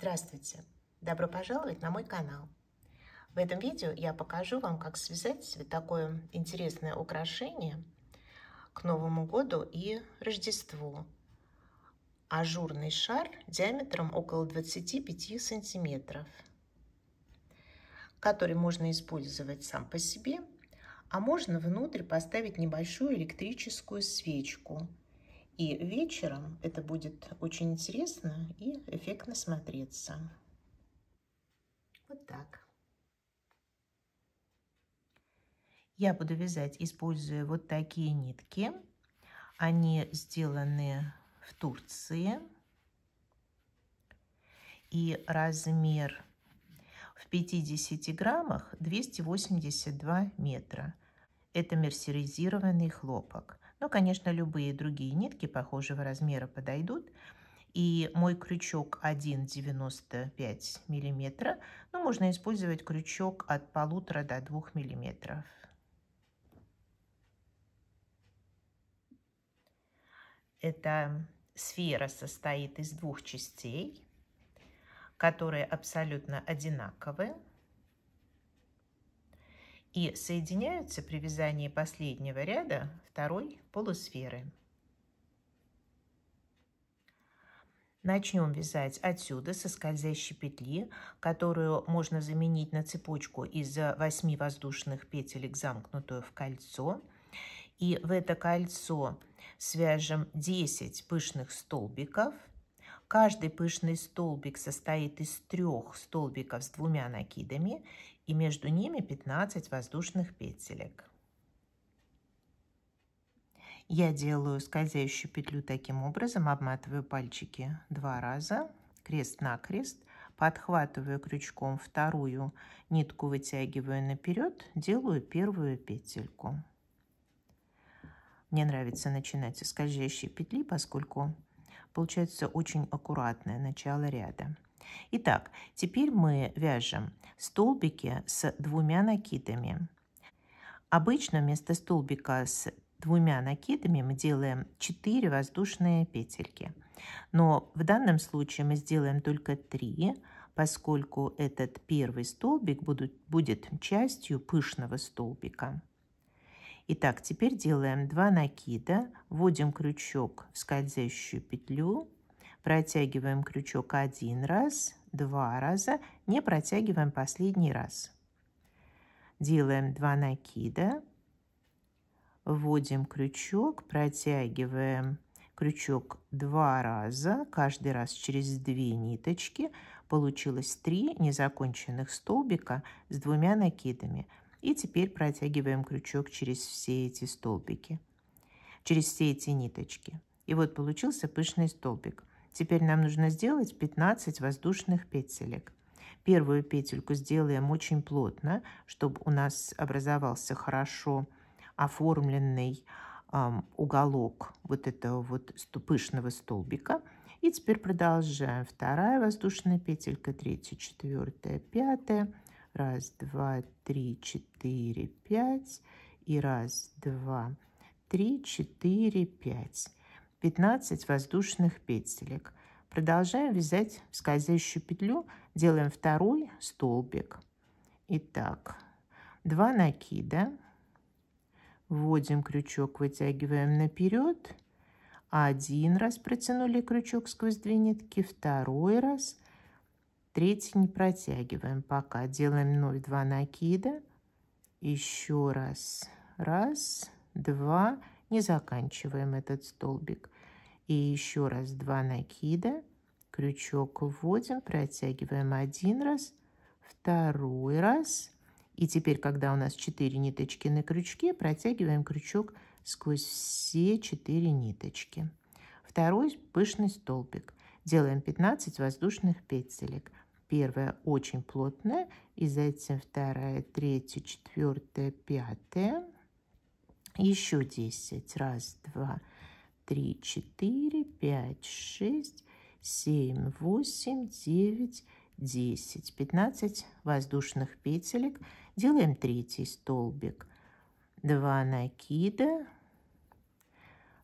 Здравствуйте! Добро пожаловать на мой канал! В этом видео я покажу вам, как связать вот такое интересное украшение к Новому году и Рождеству. Ажурный шар диаметром около 25 сантиметров, который можно использовать сам по себе, а можно внутрь поставить небольшую электрическую свечку – и вечером это будет очень интересно и эффектно смотреться. Вот так. Я буду вязать, используя вот такие нитки. Они сделаны в Турции. И размер в 50 граммах 282 метра. Это мерсеризированный хлопок. Но, конечно, любые другие нитки похожего размера подойдут. И мой крючок 1,95 мм. Но можно использовать крючок от 1,5 до 2 мм. Эта сфера состоит из двух частей, которые абсолютно одинаковые и соединяются при вязании последнего ряда второй полусферы. Начнем вязать отсюда со скользящей петли, которую можно заменить на цепочку из 8 воздушных петелек, замкнутую в кольцо. И в это кольцо свяжем 10 пышных столбиков. Каждый пышный столбик состоит из трех столбиков с двумя накидами и между ними 15 воздушных петелек. Я делаю скользящую петлю таким образом, обматываю пальчики два раза, крест-накрест, подхватываю крючком вторую, нитку вытягиваю наперед, делаю первую петельку. Мне нравится начинать со скользящей петли, поскольку получается очень аккуратное начало ряда. Итак, теперь мы вяжем столбики с двумя накидами. Обычно вместо столбика с двумя накидами мы делаем 4 воздушные петельки. Но в данном случае мы сделаем только 3, поскольку этот первый столбик будут, будет частью пышного столбика. Итак, теперь делаем 2 накида, вводим крючок в скользящую петлю Протягиваем крючок один раз, два раза, не протягиваем последний раз. Делаем два накида, вводим крючок, протягиваем крючок два раза, каждый раз через две ниточки. Получилось три незаконченных столбика с двумя накидами. И теперь протягиваем крючок через все эти столбики, через все эти ниточки. И вот получился пышный столбик. Теперь нам нужно сделать 15 воздушных петелек. Первую петельку сделаем очень плотно, чтобы у нас образовался хорошо оформленный э, уголок вот этого вот пышного столбика. И теперь продолжаем. Вторая воздушная петелька, третья, четвертая, пятая. Раз, два, три, четыре, пять. И раз, два, три, четыре, пять. 15 воздушных петелек. Продолжаем вязать в скользящую петлю, делаем второй столбик. Итак, 2 накида, вводим крючок, вытягиваем наперед, один раз протянули крючок сквозь две нитки, второй раз, третий не протягиваем пока, делаем 0,2 накида, еще раз, раз, два, три не заканчиваем этот столбик. И еще раз два накида, крючок вводим, протягиваем один раз, второй раз. И теперь, когда у нас 4 ниточки на крючке, протягиваем крючок сквозь все 4 ниточки. Второй пышный столбик. Делаем 15 воздушных петелек. Первая очень плотная, и затем вторая, третья, четвертая, пятая. Еще 10. Раз, два, три, четыре, пять, шесть, семь, восемь, девять, десять. Пятнадцать воздушных петелек. Делаем третий столбик. Два накида.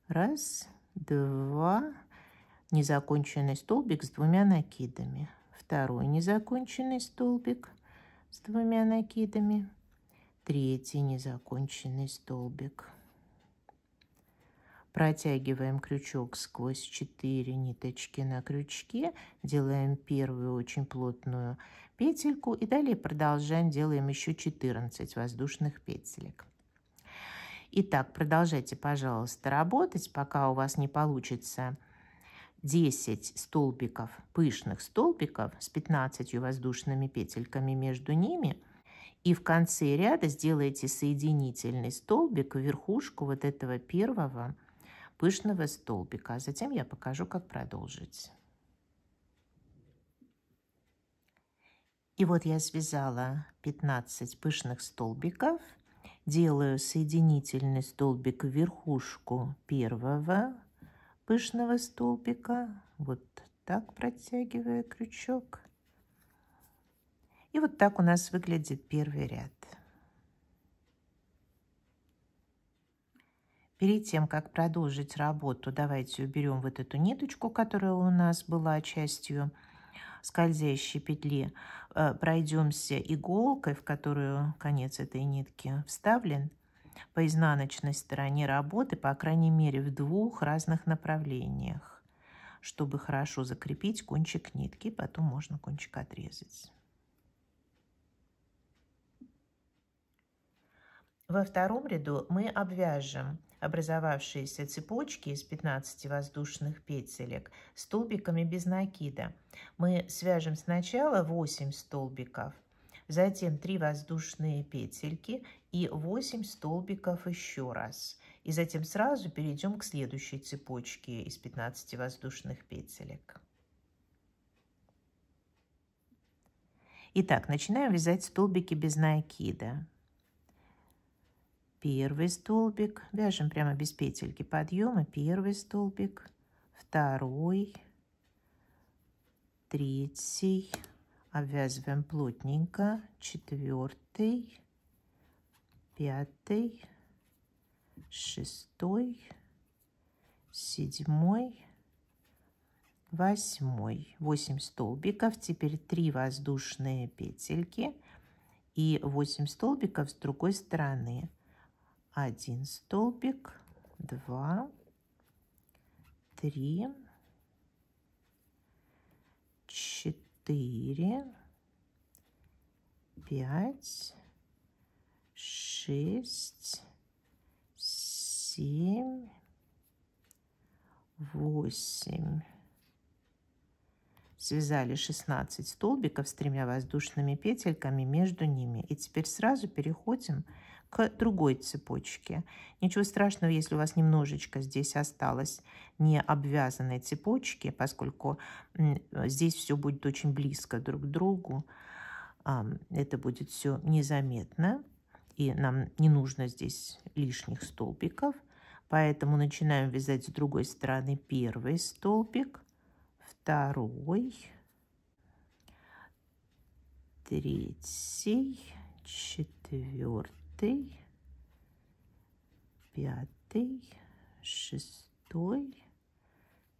Раз, два. Незаконченный столбик с двумя накидами. Второй незаконченный столбик с двумя накидами третий незаконченный столбик. Протягиваем крючок сквозь 4 ниточки на крючке, делаем первую очень плотную петельку и далее продолжаем, делаем еще 14 воздушных петелек. Итак, продолжайте, пожалуйста, работать, пока у вас не получится 10 столбиков, пышных столбиков с 15 воздушными петельками между ними – и в конце ряда сделайте соединительный столбик в верхушку вот этого первого пышного столбика. А затем я покажу, как продолжить. И вот я связала 15 пышных столбиков. Делаю соединительный столбик в верхушку первого пышного столбика. Вот так протягиваю крючок. И вот так у нас выглядит первый ряд. Перед тем, как продолжить работу, давайте уберем вот эту ниточку, которая у нас была частью скользящей петли. Э, пройдемся иголкой, в которую конец этой нитки вставлен, по изнаночной стороне работы, по крайней мере, в двух разных направлениях, чтобы хорошо закрепить кончик нитки, потом можно кончик отрезать. Во втором ряду мы обвяжем образовавшиеся цепочки из 15 воздушных петелек столбиками без накида. Мы свяжем сначала 8 столбиков, затем 3 воздушные петельки и 8 столбиков еще раз. И затем сразу перейдем к следующей цепочке из 15 воздушных петелек. Итак, начинаем вязать столбики без накида первый столбик, вяжем прямо без петельки подъема, первый столбик, второй, третий, обвязываем плотненько, четвертый, пятый, шестой, седьмой, восьмой. Восемь столбиков, теперь три воздушные петельки и 8 столбиков с другой стороны один столбик, два, три, четыре, пять, шесть, семь, восемь. Связали 16 столбиков с тремя воздушными петельками между ними. И теперь сразу переходим к к другой цепочке. Ничего страшного, если у вас немножечко здесь осталось не обвязанной цепочки, поскольку здесь все будет очень близко друг к другу. Это будет все незаметно, и нам не нужно здесь лишних столбиков. Поэтому начинаем вязать с другой стороны первый столбик, второй, третий, четвертый четвертый, пятый, шестой,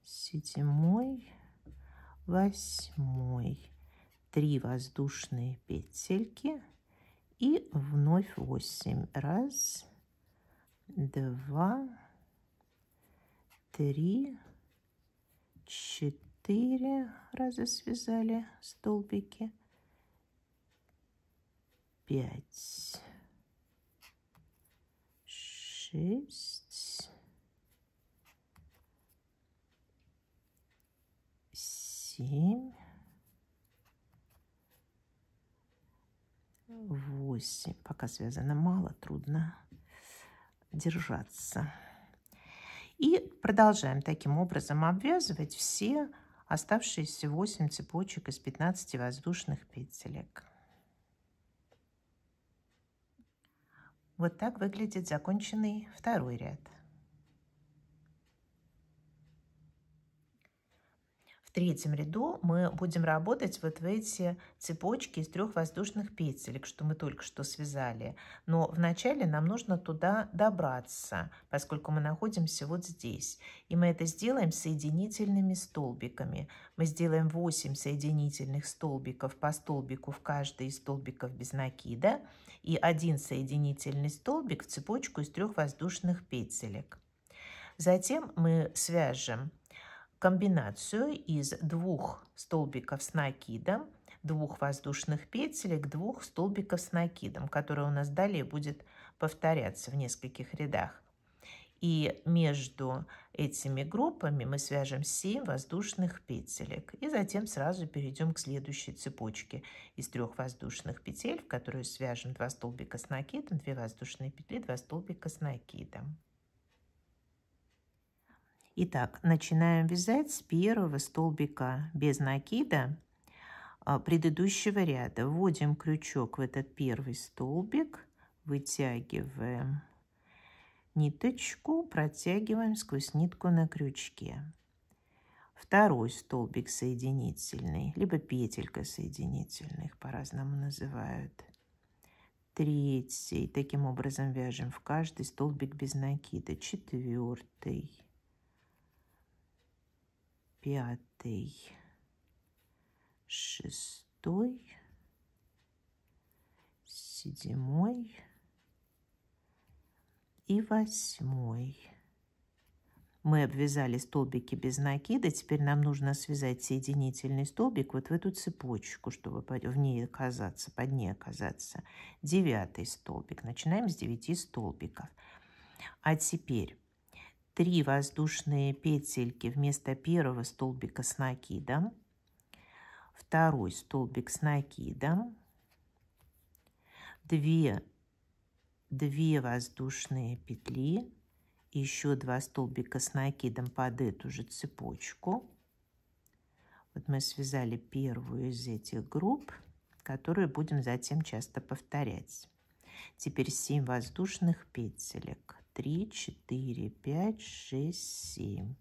седьмой, восьмой. Три воздушные петельки и вновь восемь. Раз, два, три, четыре раза связали столбики. Пять шесть, семь, восемь. Пока связано мало, трудно держаться. И продолжаем таким образом обвязывать все оставшиеся 8 цепочек из 15 воздушных петелек. Вот так выглядит законченный второй ряд. В третьем ряду мы будем работать вот в эти цепочки из трех воздушных петелек, что мы только что связали. Но вначале нам нужно туда добраться, поскольку мы находимся вот здесь. И мы это сделаем соединительными столбиками. Мы сделаем 8 соединительных столбиков по столбику в каждый из столбиков без накида – и один соединительный столбик в цепочку из трех воздушных петелек. Затем мы свяжем комбинацию из двух столбиков с накидом, двух воздушных петелек, двух столбиков с накидом, которые у нас далее будет повторяться в нескольких рядах. И между этими группами мы свяжем 7 воздушных петелек. И затем сразу перейдем к следующей цепочке из трех воздушных петель, в которую свяжем 2 столбика с накидом, 2 воздушные петли, 2 столбика с накидом. Итак, начинаем вязать с первого столбика без накида а, предыдущего ряда. Вводим крючок в этот первый столбик, вытягиваем Ниточку протягиваем сквозь нитку на крючке. Второй столбик соединительный, либо петелька соединительных, по-разному называют. Третий. Таким образом вяжем в каждый столбик без накида. Четвертый. Пятый. Шестой. Седьмой и восьмой. Мы обвязали столбики без накида. Теперь нам нужно связать соединительный столбик вот в эту цепочку, чтобы в ней оказаться, под ней оказаться. Девятый столбик. Начинаем с девяти столбиков. А теперь три воздушные петельки вместо первого столбика с накидом. Второй столбик с накидом. две 2 воздушные петли, еще 2 столбика с накидом под эту же цепочку. Вот мы связали первую из этих групп, которую будем затем часто повторять. Теперь 7 воздушных петелек. 3, 4, 5, 6, 7.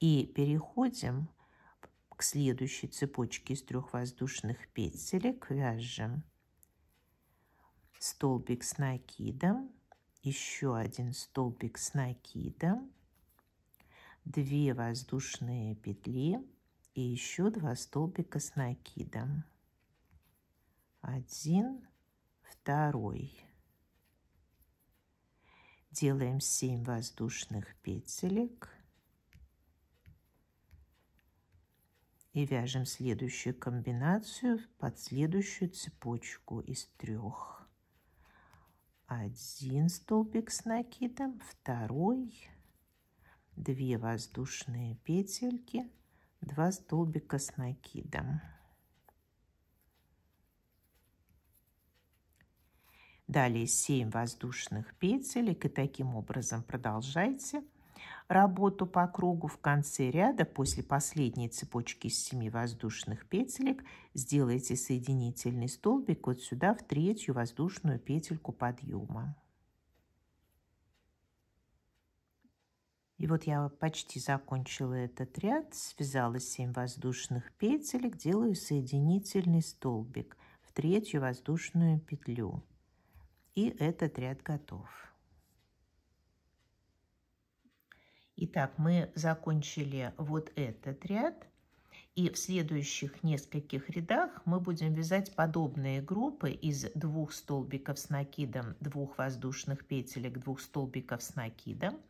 И переходим к следующей цепочке из трех воздушных петелек. Вяжем столбик с накидом, еще один столбик с накидом, 2 воздушные петли и еще 2 столбика с накидом. Один, второй. Делаем 7 воздушных петелек. И вяжем следующую комбинацию под следующую цепочку из трех один столбик с накидом, второй, две воздушные петельки, два столбика с накидом. Далее 7 воздушных петелек и таким образом продолжайте работу по кругу в конце ряда после последней цепочки из 7 воздушных петелек сделайте соединительный столбик вот сюда в третью воздушную петельку подъема. И вот я почти закончила этот ряд, связала 7 воздушных петелек, делаю соединительный столбик в третью воздушную петлю. И этот ряд готов. Итак, мы закончили вот этот ряд. И в следующих нескольких рядах мы будем вязать подобные группы из двух столбиков с накидом, двух воздушных петелек, двух столбиков с накидом.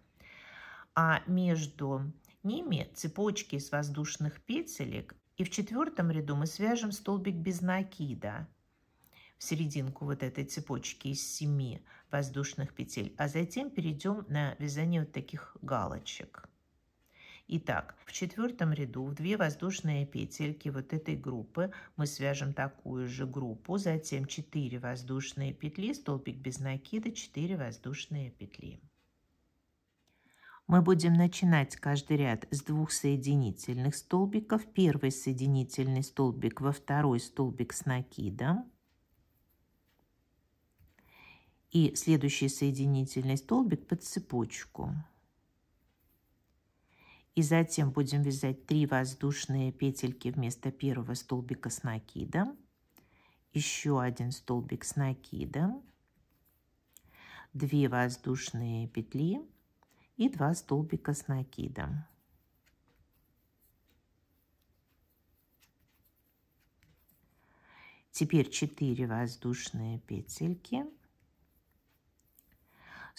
А между ними цепочки из воздушных петелек. И в четвертом ряду мы свяжем столбик без накида в серединку вот этой цепочки из семи воздушных петель, а затем перейдем на вязание вот таких галочек. Итак, в четвертом ряду в две воздушные петельки вот этой группы мы свяжем такую же группу, затем 4 воздушные петли, столбик без накида, 4 воздушные петли. Мы будем начинать каждый ряд с двух соединительных столбиков. Первый соединительный столбик во второй столбик с накидом и следующий соединительный столбик под цепочку. И затем будем вязать 3 воздушные петельки вместо первого столбика с накидом. Еще один столбик с накидом. 2 воздушные петли и 2 столбика с накидом. Теперь 4 воздушные петельки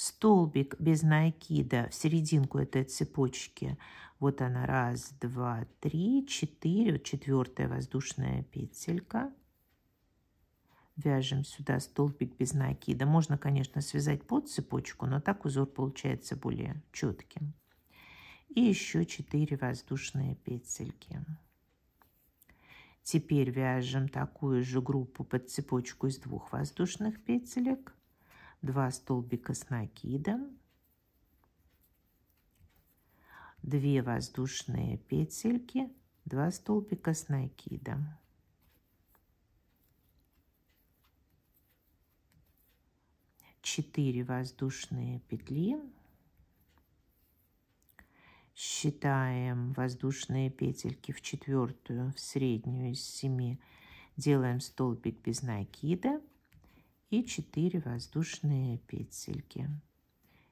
столбик без накида в серединку этой цепочки. Вот она, раз, два, три, четыре, четвертая воздушная петелька. Вяжем сюда столбик без накида. Можно, конечно, связать под цепочку, но так узор получается более четким. И еще 4 воздушные петельки. Теперь вяжем такую же группу под цепочку из двух воздушных петелек 2 столбика с накидом, 2 воздушные петельки, 2 столбика с накидом. Четыре воздушные петли. Считаем воздушные петельки в четвертую, в среднюю из семи. Делаем столбик без накида и 4 воздушные петельки.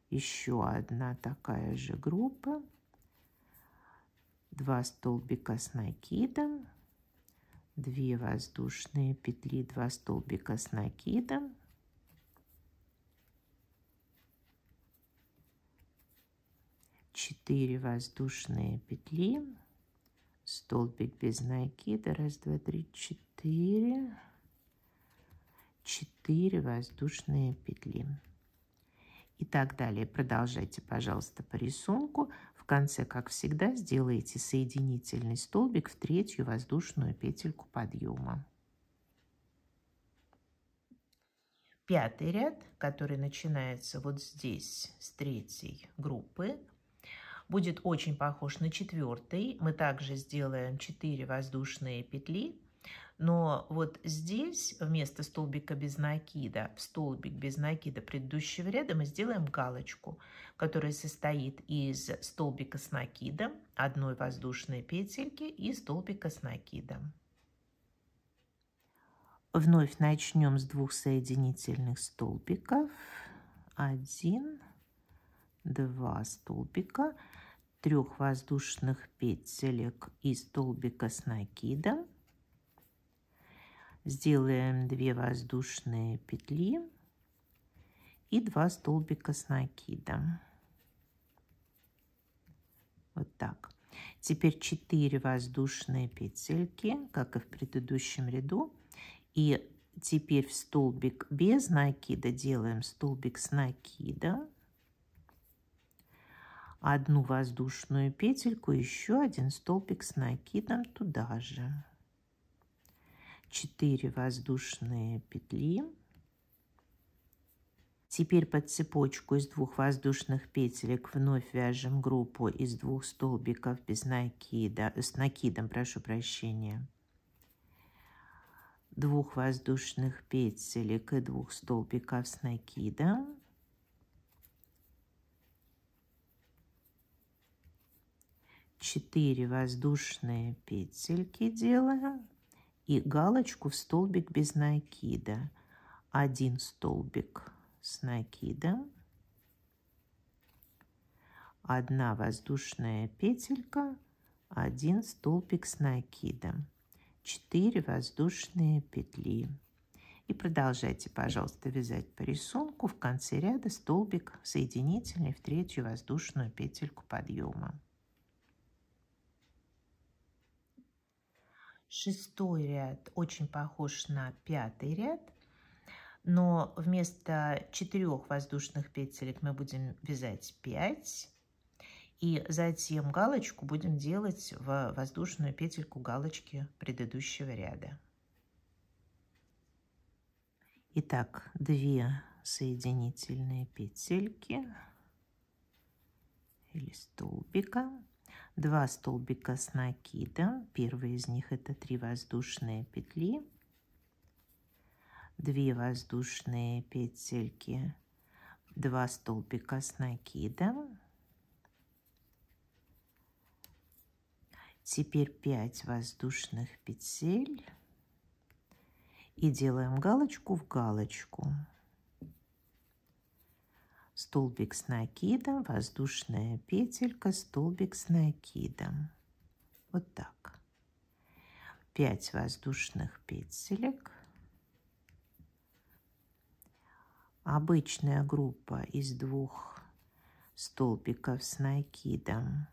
Еще одна такая же группа. 2 столбика с накидом, 2 воздушные петли, 2 столбика с накидом, четыре воздушные петли, столбик без накида, раз, два, три, четыре, 4 воздушные петли. И так далее. Продолжайте, пожалуйста, по рисунку. В конце, как всегда, сделайте соединительный столбик в третью воздушную петельку подъема. Пятый ряд, который начинается вот здесь, с третьей группы, будет очень похож на четвертый. Мы также сделаем 4 воздушные петли но вот здесь вместо столбика без накида, в столбик без накида предыдущего ряда мы сделаем галочку, которая состоит из столбика с накидом, одной воздушной петельки и столбика с накидом. Вновь начнем с двух соединительных столбиков. Один, два столбика, трех воздушных петелек и столбика с накидом – сделаем 2 воздушные петли и 2 столбика с накидом. Вот так. Теперь 4 воздушные петельки, как и в предыдущем ряду. И теперь в столбик без накида делаем столбик с накидом. Одну воздушную петельку, еще один столбик с накидом туда же. 4 воздушные петли. Теперь под цепочку из двух воздушных петелек вновь вяжем группу из двух столбиков без накида, с накидом, прошу прощения, двух воздушных петелек и двух столбиков с накидом. Четыре воздушные петельки делаем и галочку в столбик без накида. Один столбик с накидом, одна воздушная петелька, один столбик с накидом, 4 воздушные петли. И продолжайте, пожалуйста, вязать по рисунку в конце ряда столбик соединительный в третью воздушную петельку подъема. Шестой ряд очень похож на пятый ряд, но вместо четырех воздушных петелек мы будем вязать 5. И затем галочку будем делать в воздушную петельку галочки предыдущего ряда. Итак, две соединительные петельки или столбика 2 столбика с накидом. Первый из них это 3 воздушные петли, 2 воздушные петельки, 2 столбика с накидом. Теперь 5 воздушных петель и делаем галочку в галочку столбик с накидом, воздушная петелька, столбик с накидом. Вот так. 5 воздушных петелек. Обычная группа из двух столбиков с накидом,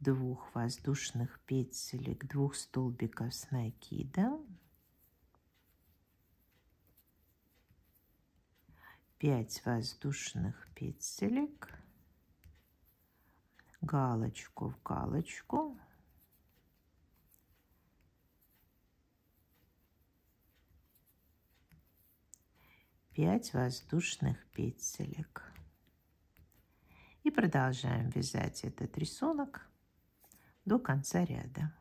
двух воздушных петелек, двух столбиков с накидом, 5 воздушных петелек, галочку в галочку, пять воздушных петелек. И продолжаем вязать этот рисунок до конца ряда.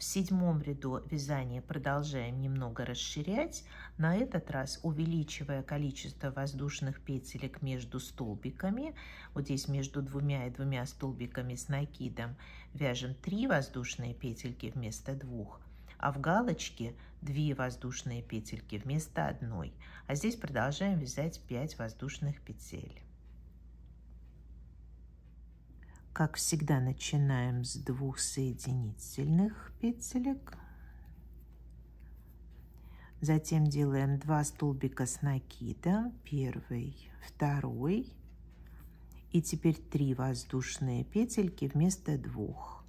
В седьмом ряду вязания продолжаем немного расширять, на этот раз увеличивая количество воздушных петелек между столбиками. Вот здесь между двумя и двумя столбиками с накидом вяжем 3 воздушные петельки вместо двух, а в галочке 2 воздушные петельки вместо одной. А здесь продолжаем вязать 5 воздушных петель. Как всегда, начинаем с двух соединительных петелек. Затем делаем два столбика с накидом, первый, второй. И теперь три воздушные петельки вместо двух.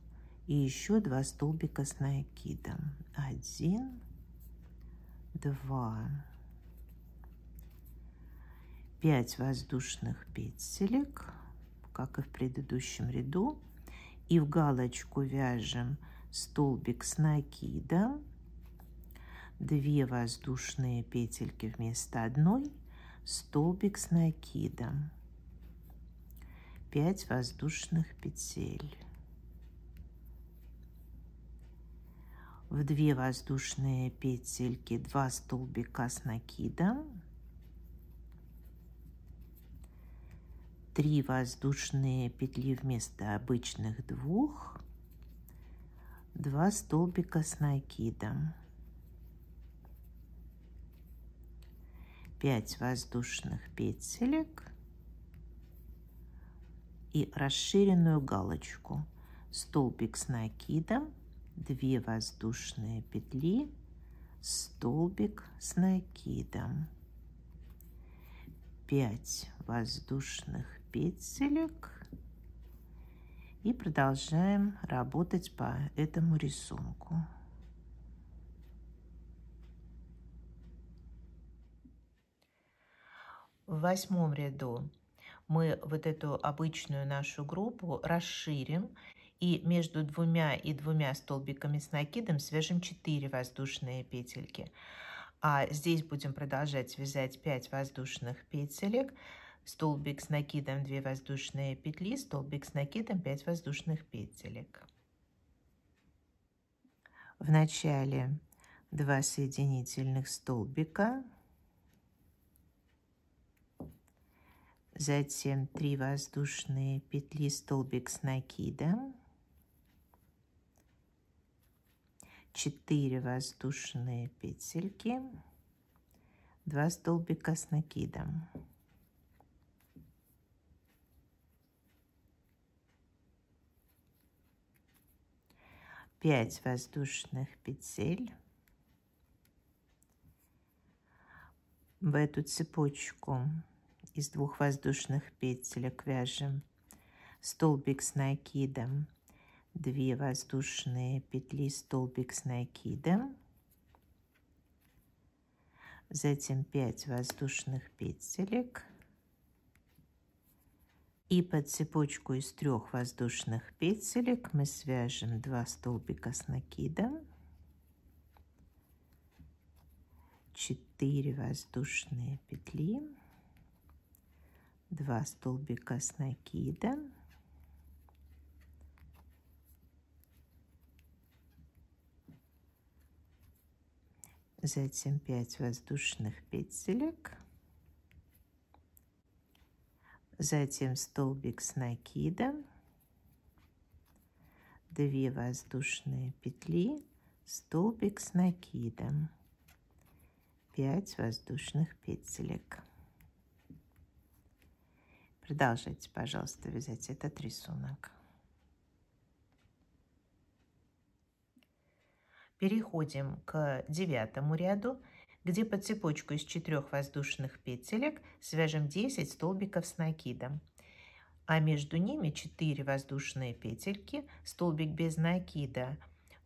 И еще два столбика с накидом. Один, два, пять воздушных петелек как и в предыдущем ряду. И в галочку вяжем столбик с накидом, 2 воздушные петельки вместо одной, столбик с накидом, 5 воздушных петель. в 2 воздушные петельки 2 столбика с накидом 3 воздушные петли вместо обычных двух, 2 столбика с накидом, 5 воздушных петелек и расширенную галочку. Столбик с накидом, 2 воздушные петли, столбик с накидом, 5 воздушных петелек и продолжаем работать по этому рисунку. В восьмом ряду мы вот эту обычную нашу группу расширим и между двумя и двумя столбиками с накидом свяжем 4 воздушные петельки. А здесь будем продолжать вязать 5 воздушных петелек столбик с накидом 2 воздушные петли, столбик с накидом 5 воздушных петелек. В начале 2 соединительных столбика, затем 3 воздушные петли, столбик с накидом, 4 воздушные петельки, 2 столбика с накидом. 5 воздушных петель. В эту цепочку из двух воздушных петелек вяжем столбик с накидом, 2 воздушные петли, столбик с накидом, затем 5 воздушных петелек, и под цепочку из трех воздушных петелек мы свяжем два столбика с накидом, 4 воздушные петли, 2 столбика с накидом, затем 5 воздушных петелек, затем столбик с накидом, 2 воздушные петли, столбик с накидом, 5 воздушных петелек. Продолжайте, пожалуйста, вязать этот рисунок. Переходим к девятому ряду где по цепочку из четырех воздушных петелек свяжем 10 столбиков с накидом. А между ними 4 воздушные петельки, столбик без накида,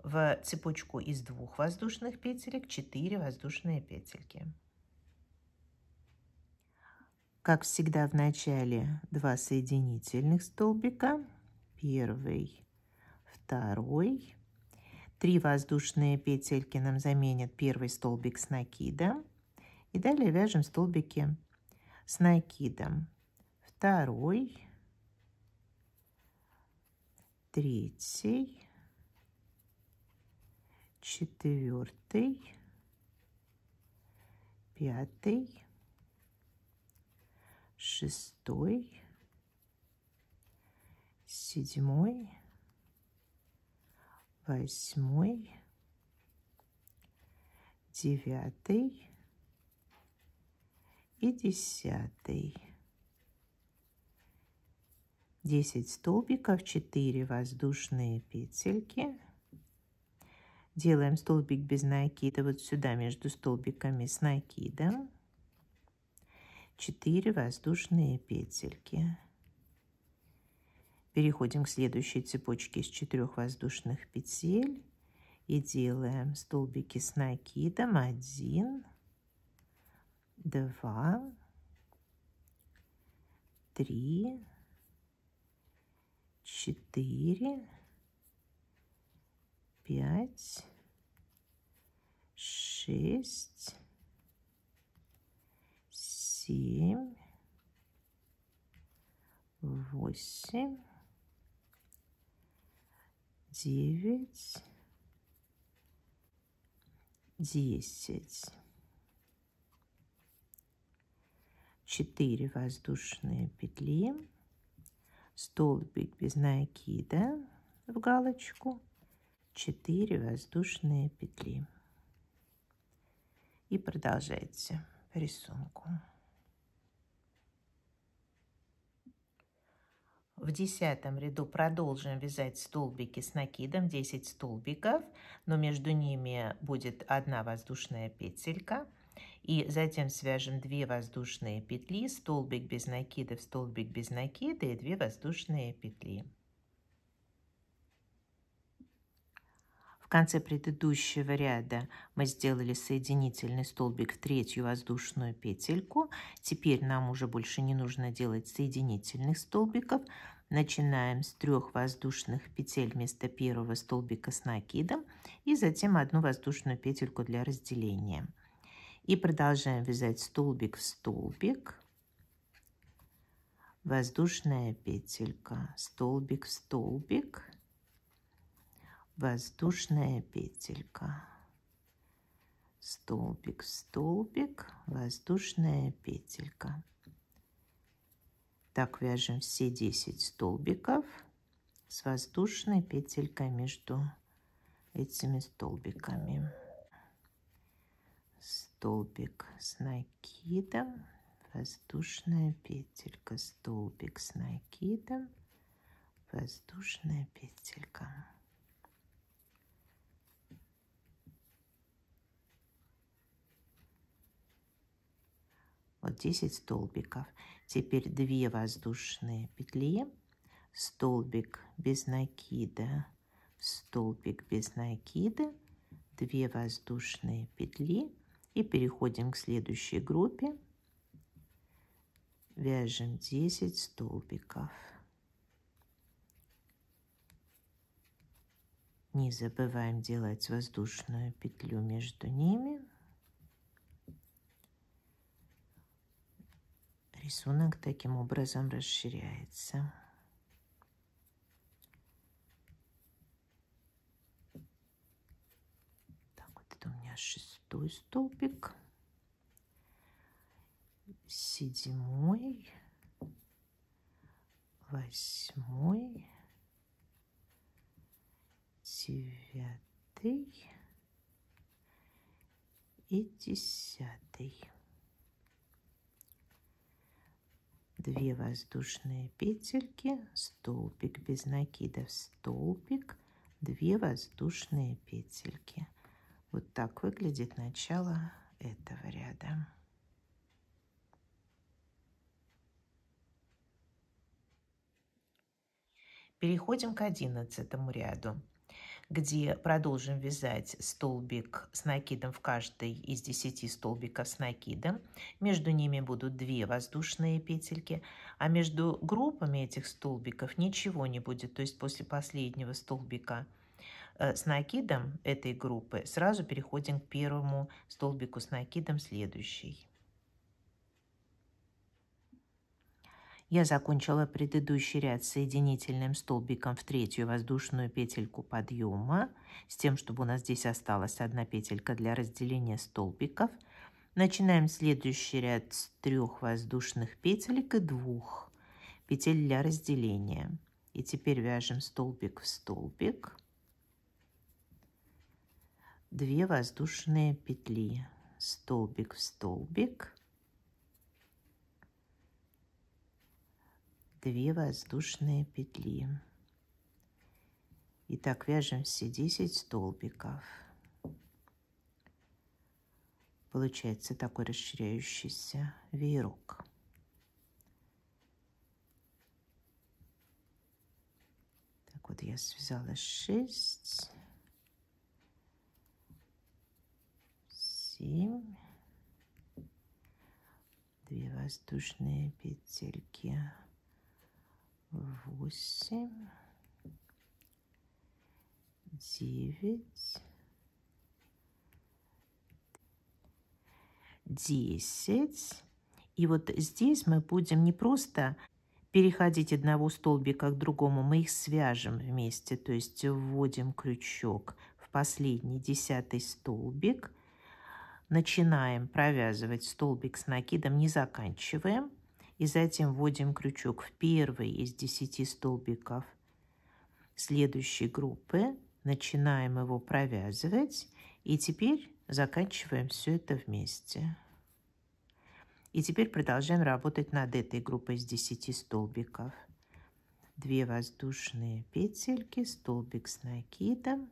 в цепочку из двух воздушных петелек 4 воздушные петельки. Как всегда в начале 2 соединительных столбика, первый, второй, 3 воздушные петельки нам заменят первый столбик с накидом. И далее вяжем столбики с накидом. Второй, третий, четвертый, пятый, шестой, седьмой, восьмой, девятый и десятый. Десять столбиков, четыре воздушные петельки. Делаем столбик без накида вот сюда между столбиками с накидом. 4 воздушные петельки. Переходим к следующей цепочке из четырех воздушных петель и делаем столбики с накидом 1, 2, 3, 4, 5, 6, 7, 8, девять, десять. Четыре воздушные петли, столбик без накида в галочку, четыре воздушные петли. И продолжайте по рисунку. В десятом ряду продолжим вязать столбики с накидом 10 столбиков, но между ними будет одна воздушная петелька. И затем свяжем 2 воздушные петли, столбик без накида столбик без накида и 2 воздушные петли. В конце предыдущего ряда мы сделали соединительный столбик в третью воздушную петельку. Теперь нам уже больше не нужно делать соединительных столбиков. Начинаем с трех воздушных петель вместо первого столбика с накидом и затем одну воздушную петельку для разделения. И продолжаем вязать столбик в столбик, воздушная петелька, столбик в столбик, воздушная петелька, столбик в столбик, воздушная петелька. Так вяжем все 10 столбиков с воздушной петелькой между этими столбиками. Столбик с накидом, воздушная петелька, столбик с накидом, воздушная петелька. вот 10 столбиков. Теперь 2 воздушные петли, столбик без накида, столбик без накида, 2 воздушные петли. И переходим к следующей группе. Вяжем 10 столбиков. Не забываем делать воздушную петлю между ними. Рисунок таким образом расширяется. Так, вот это у меня шестой столбик. Седьмой. Восьмой. Девятый. И десятый. 2 воздушные петельки, столбик без накида в столбик, 2 воздушные петельки. Вот так выглядит начало этого ряда. Переходим к одиннадцатому ряду где продолжим вязать столбик с накидом в каждой из 10 столбиков с накидом. Между ними будут 2 воздушные петельки, а между группами этих столбиков ничего не будет. То есть после последнего столбика э, с накидом этой группы сразу переходим к первому столбику с накидом следующей. Я закончила предыдущий ряд соединительным столбиком в третью воздушную петельку подъема, с тем, чтобы у нас здесь осталась одна петелька для разделения столбиков. Начинаем следующий ряд с трех воздушных петелек и двух петель для разделения. И теперь вяжем столбик в столбик. две воздушные петли, столбик в столбик, 2 воздушные петли. Итак, вяжем все 10 столбиков. Получается такой расширяющийся веерок. Так вот я связала 6, 7, 2 воздушные петельки восемь, девять, десять. И вот здесь мы будем не просто переходить одного столбика к другому, мы их свяжем вместе, то есть вводим крючок в последний десятый столбик, начинаем провязывать столбик с накидом, не заканчиваем – и затем вводим крючок в первый из 10 столбиков следующей группы, начинаем его провязывать и теперь заканчиваем все это вместе. И теперь продолжаем работать над этой группой из 10 столбиков. 2 воздушные петельки, столбик с накидом,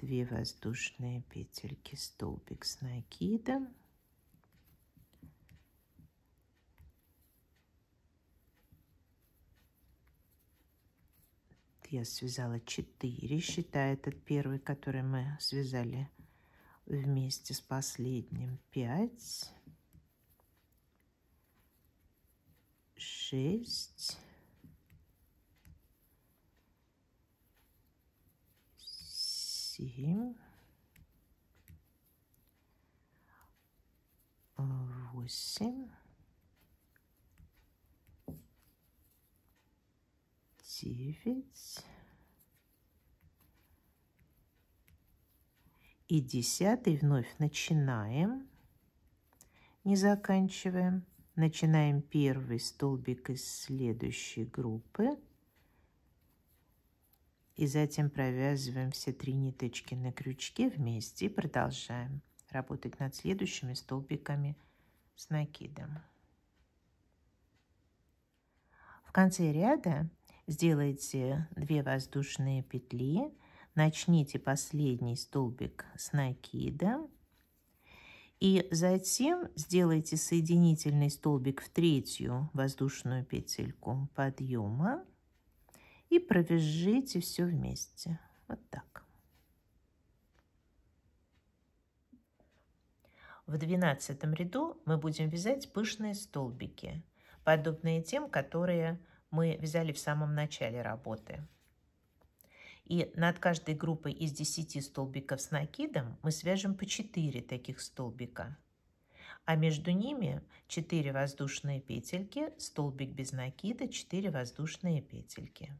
2 воздушные петельки, столбик с накидом, я связала 4, считая этот первый, который мы связали вместе с последним. 5, 6, 7, 8, девять. И десятый вновь начинаем, не заканчиваем. Начинаем первый столбик из следующей группы. И затем провязываем все три ниточки на крючке вместе и продолжаем работать над следующими столбиками с накидом. В конце ряда сделайте 2 воздушные петли, начните последний столбик с накида и затем сделайте соединительный столбик в третью воздушную петельку подъема и провяжите все вместе. Вот так. В двенадцатом ряду мы будем вязать пышные столбики, подобные тем, которые мы вязали в самом начале работы. И над каждой группой из 10 столбиков с накидом мы свяжем по 4 таких столбика. А между ними 4 воздушные петельки, столбик без накида, 4 воздушные петельки.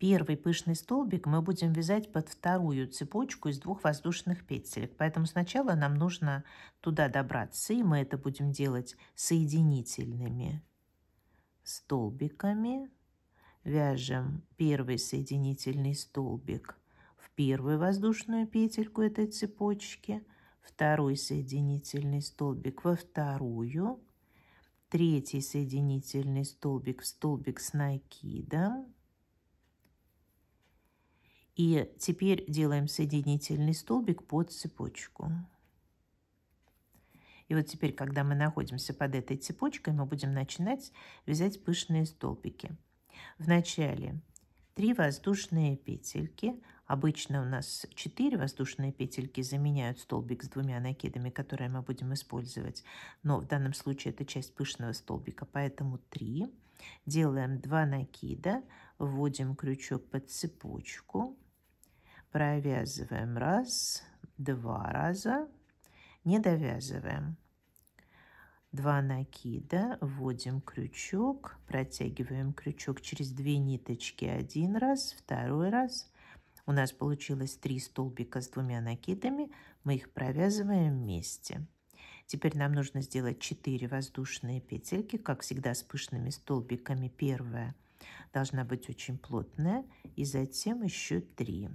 Первый пышный столбик мы будем вязать под вторую цепочку из двух воздушных петелек. Поэтому сначала нам нужно туда добраться, и мы это будем делать соединительными столбиками. Вяжем первый соединительный столбик в первую воздушную петельку этой цепочки, второй соединительный столбик во вторую, третий соединительный столбик в столбик с накидом, и теперь делаем соединительный столбик под цепочку. И вот теперь, когда мы находимся под этой цепочкой, мы будем начинать вязать пышные столбики. Вначале 3 воздушные петельки. Обычно у нас 4 воздушные петельки заменяют столбик с двумя накидами, которые мы будем использовать. Но в данном случае это часть пышного столбика, поэтому 3. Делаем 2 накида, вводим крючок под цепочку – Провязываем раз, два раза, не довязываем. Два накида, вводим крючок, протягиваем крючок через две ниточки один раз, второй раз. У нас получилось три столбика с двумя накидами, мы их провязываем вместе. Теперь нам нужно сделать 4 воздушные петельки, как всегда с пышными столбиками. Первая должна быть очень плотная, и затем еще 3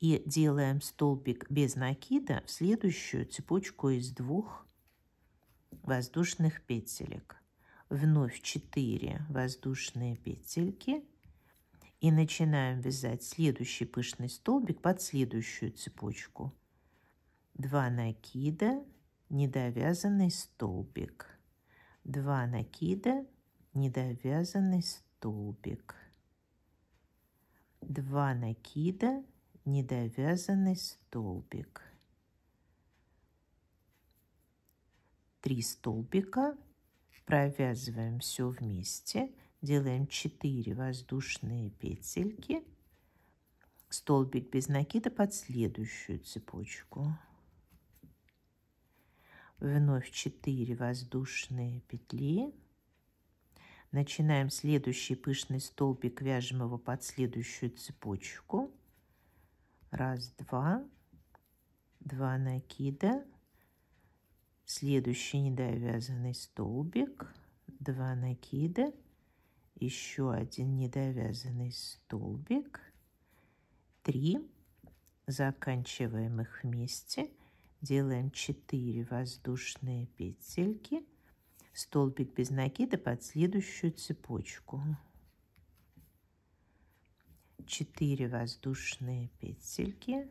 и делаем столбик без накида в следующую цепочку из двух воздушных петелек. Вновь 4 воздушные петельки и начинаем вязать следующий пышный столбик под следующую цепочку. 2 накида, недовязанный столбик. 2 накида, недовязанный столбик. 2 накида, недовязанный столбик. три столбика, провязываем все вместе, делаем 4 воздушные петельки, столбик без накида под следующую цепочку. Вновь 4 воздушные петли. Начинаем следующий пышный столбик, вяжем его под следующую цепочку. Раз, два. Два накида. Следующий недовязанный столбик. Два накида. Еще один недовязанный столбик. Три. Заканчиваем их вместе. Делаем 4 воздушные петельки. Столбик без накида под следующую цепочку. 4 воздушные петельки.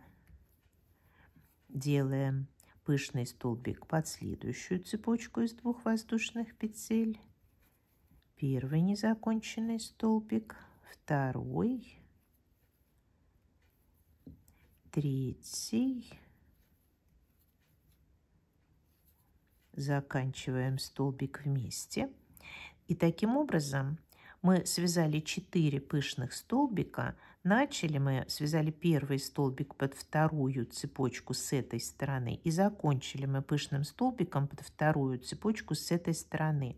Делаем пышный столбик под следующую цепочку из двух воздушных петель. Первый незаконченный столбик, второй, третий. Заканчиваем столбик вместе. И таким образом мы связали 4 пышных столбика. Начали мы, связали первый столбик под вторую цепочку с этой стороны и закончили мы пышным столбиком под вторую цепочку с этой стороны.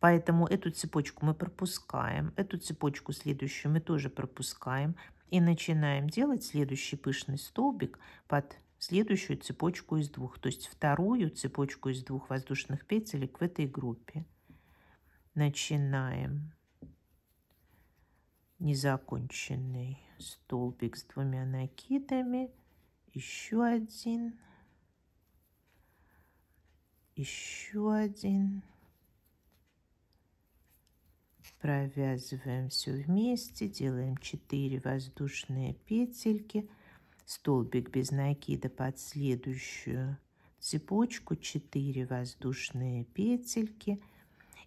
Поэтому эту цепочку мы пропускаем, эту цепочку следующую мы тоже пропускаем и начинаем делать следующий пышный столбик под следующую цепочку из двух, то есть вторую цепочку из двух воздушных петелек в этой группе начинаем незаконченный столбик с двумя накидами, еще один, еще один. Провязываем все вместе, делаем 4 воздушные петельки, столбик без накида под следующую цепочку, 4 воздушные петельки –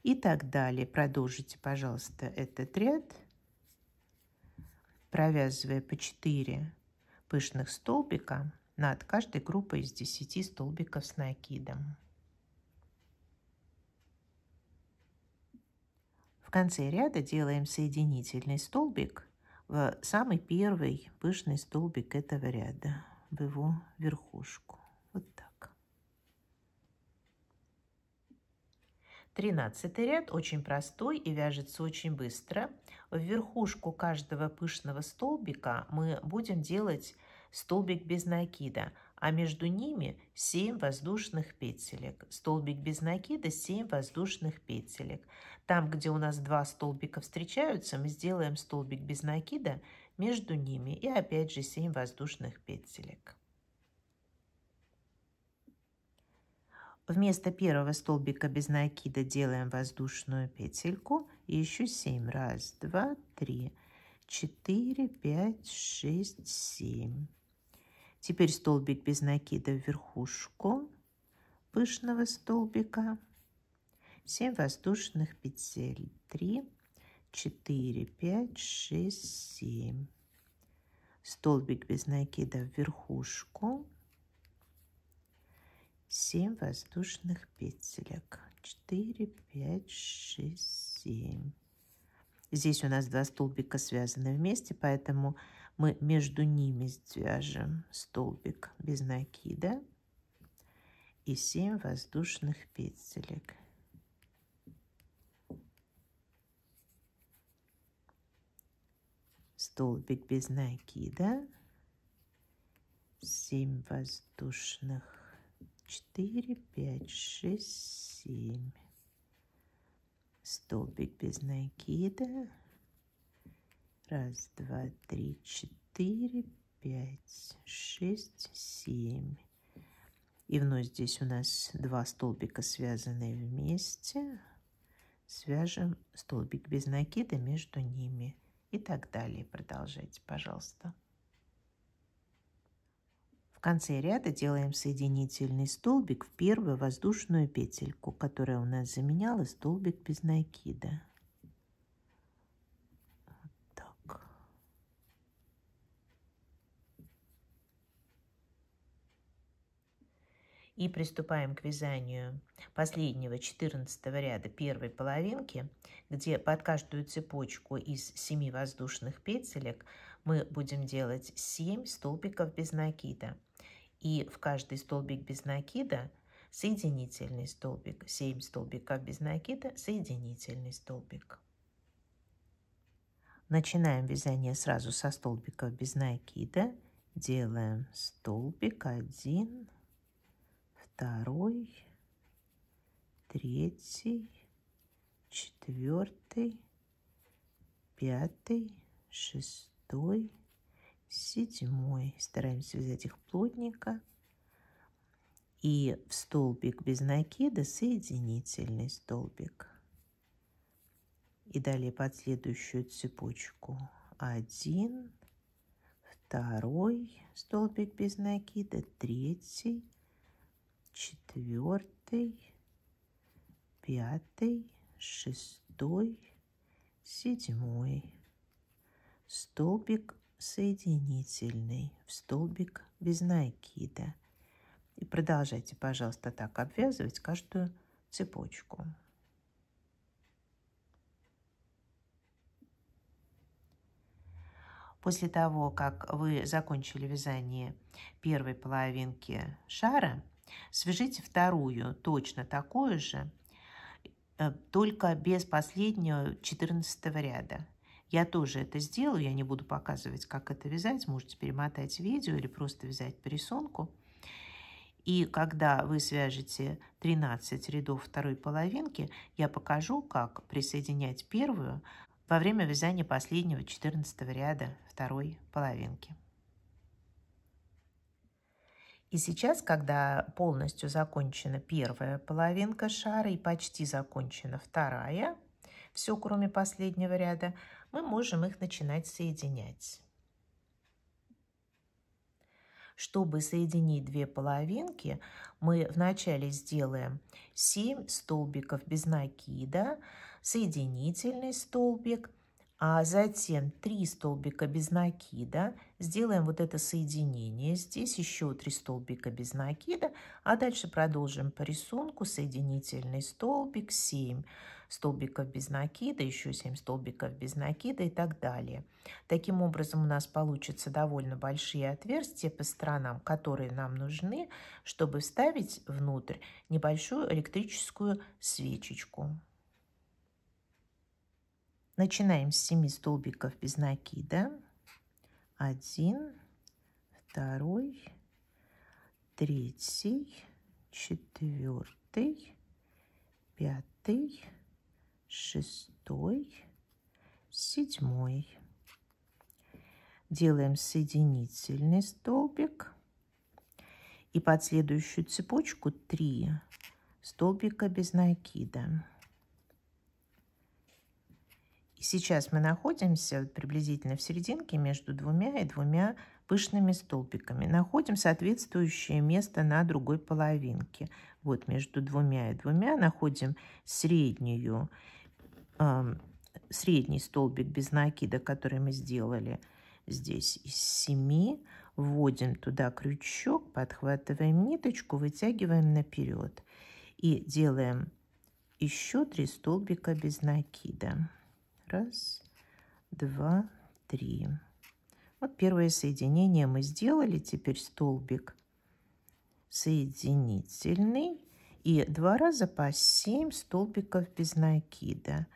и так далее. Продолжите, пожалуйста, этот ряд, провязывая по 4 пышных столбика над каждой группой из 10 столбиков с накидом. В конце ряда делаем соединительный столбик в самый первый пышный столбик этого ряда, в его верхушку. Вот так. Тринадцатый ряд очень простой и вяжется очень быстро. В верхушку каждого пышного столбика мы будем делать столбик без накида, а между ними 7 воздушных петелек. Столбик без накида 7 воздушных петелек. Там, где у нас два столбика встречаются, мы сделаем столбик без накида между ними и опять же 7 воздушных петелек. Вместо первого столбика без накида делаем воздушную петельку. И еще 7. Раз, два, три, четыре, пять, шесть, семь. Теперь столбик без накида в верхушку пышного столбика. 7 воздушных петель. 3, 4, 5, 6, 7. Столбик без накида в верхушку 7 воздушных петелек. 4, 5, 6, 7. Здесь у нас два столбика связаны вместе, поэтому мы между ними свяжем столбик без накида и 7 воздушных петелек. Столбик без накида, 7 воздушных четыре, пять, шесть, семь. Столбик без накида. Раз, два, три, четыре, пять, шесть, семь. И вновь здесь у нас два столбика связанные вместе. Свяжем столбик без накида между ними и так далее. Продолжайте, пожалуйста. В конце ряда делаем соединительный столбик в первую воздушную петельку, которая у нас заменяла столбик без накида. Вот так. И приступаем к вязанию последнего 14 ряда первой половинки, где под каждую цепочку из 7 воздушных петелек мы будем делать 7 столбиков без накида. И в каждый столбик без накида соединительный столбик. 7 столбиков без накида, соединительный столбик. Начинаем вязание сразу со столбиков без накида. Делаем столбик 1, 2, 3, 4, 5, 6, седьмой. Стараемся взять их плотненько. И в столбик без накида соединительный столбик. И далее под следующую цепочку. Один, второй столбик без накида, третий, четвертый, пятый, шестой, седьмой. Столбик соединительный в столбик без накида. И продолжайте, пожалуйста, так обвязывать каждую цепочку. После того, как вы закончили вязание первой половинки шара, свяжите вторую точно такую же, э, только без последнего 14 ряда. Я тоже это сделаю, я не буду показывать, как это вязать. Можете перемотать видео или просто вязать по рисунку. И когда вы свяжете 13 рядов второй половинки, я покажу, как присоединять первую во время вязания последнего 14 ряда второй половинки. И сейчас, когда полностью закончена первая половинка шара и почти закончена вторая, все кроме последнего ряда, мы можем их начинать соединять. Чтобы соединить две половинки, мы вначале сделаем 7 столбиков без накида, соединительный столбик, а затем 3 столбика без накида. Сделаем вот это соединение. Здесь еще 3 столбика без накида, а дальше продолжим по рисунку соединительный столбик 7 столбиков без накида, еще 7 столбиков без накида и так далее. Таким образом у нас получатся довольно большие отверстия по сторонам, которые нам нужны, чтобы вставить внутрь небольшую электрическую свечечку. Начинаем с 7 столбиков без накида. 1, 2, 3, 4, пятый, шестой, седьмой. Делаем соединительный столбик. И под следующую цепочку 3 столбика без накида. И сейчас мы находимся приблизительно в серединке между двумя и двумя пышными столбиками. Находим соответствующее место на другой половинке. Вот между двумя и двумя находим среднюю средний столбик без накида, который мы сделали здесь из 7, вводим туда крючок, подхватываем ниточку, вытягиваем наперед и делаем еще 3 столбика без накида. Раз, два, три. Вот первое соединение мы сделали, теперь столбик соединительный и два раза по 7 столбиков без накида.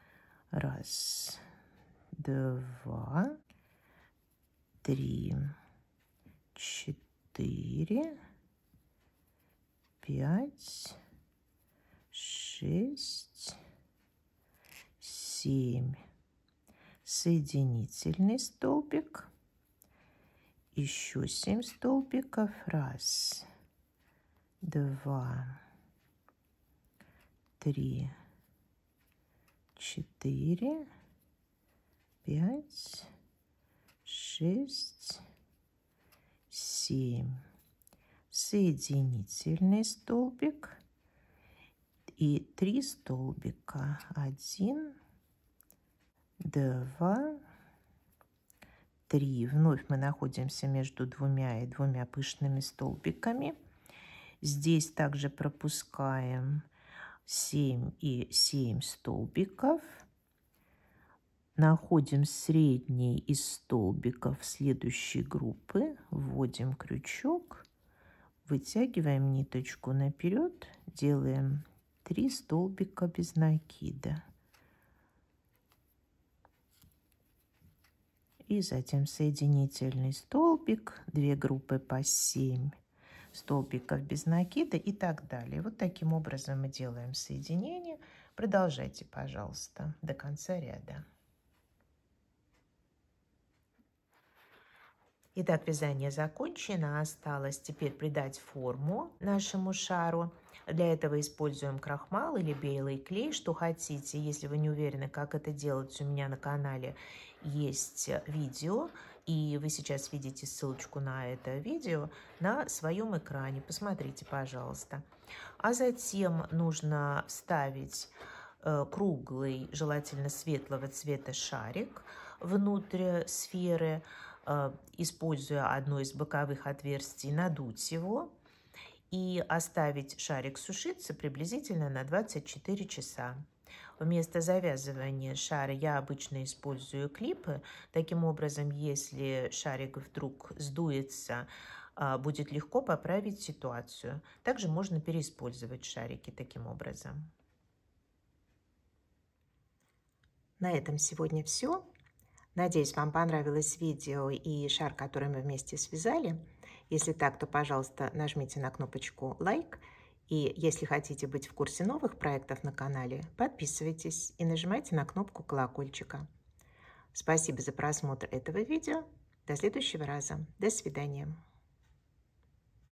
Раз, два, три, четыре, пять, шесть, семь. Соединительный столбик. Еще семь столбиков. Раз, два, три, четыре, пять, шесть, семь. Соединительный столбик и три столбика. Один, два, три. Вновь мы находимся между двумя и двумя пышными столбиками. Здесь также пропускаем 7 и 7 столбиков. Находим средний из столбиков следующей группы, вводим крючок, вытягиваем ниточку наперед, делаем 3 столбика без накида. И затем соединительный столбик, 2 группы по 7 столбиков без накида и так далее. Вот таким образом мы делаем соединение. Продолжайте, пожалуйста, до конца ряда. Итак, вязание закончено, осталось теперь придать форму нашему шару. Для этого используем крахмал или белый клей, что хотите. Если вы не уверены, как это делать, у меня на канале есть видео, и вы сейчас видите ссылочку на это видео на своем экране. Посмотрите, пожалуйста. А затем нужно вставить э, круглый, желательно светлого цвета шарик внутрь сферы, э, используя одно из боковых отверстий, надуть его и оставить шарик сушиться приблизительно на 24 часа. Вместо завязывания шара я обычно использую клипы. Таким образом, если шарик вдруг сдуется, а, будет легко поправить ситуацию. Также можно переиспользовать шарики таким образом. На этом сегодня все. Надеюсь, вам понравилось видео и шар, который мы вместе связали. Если так, то, пожалуйста, нажмите на кнопочку «Лайк», like, и если хотите быть в курсе новых проектов на канале, подписывайтесь и нажимайте на кнопку колокольчика. Спасибо за просмотр этого видео. До следующего раза. До свидания.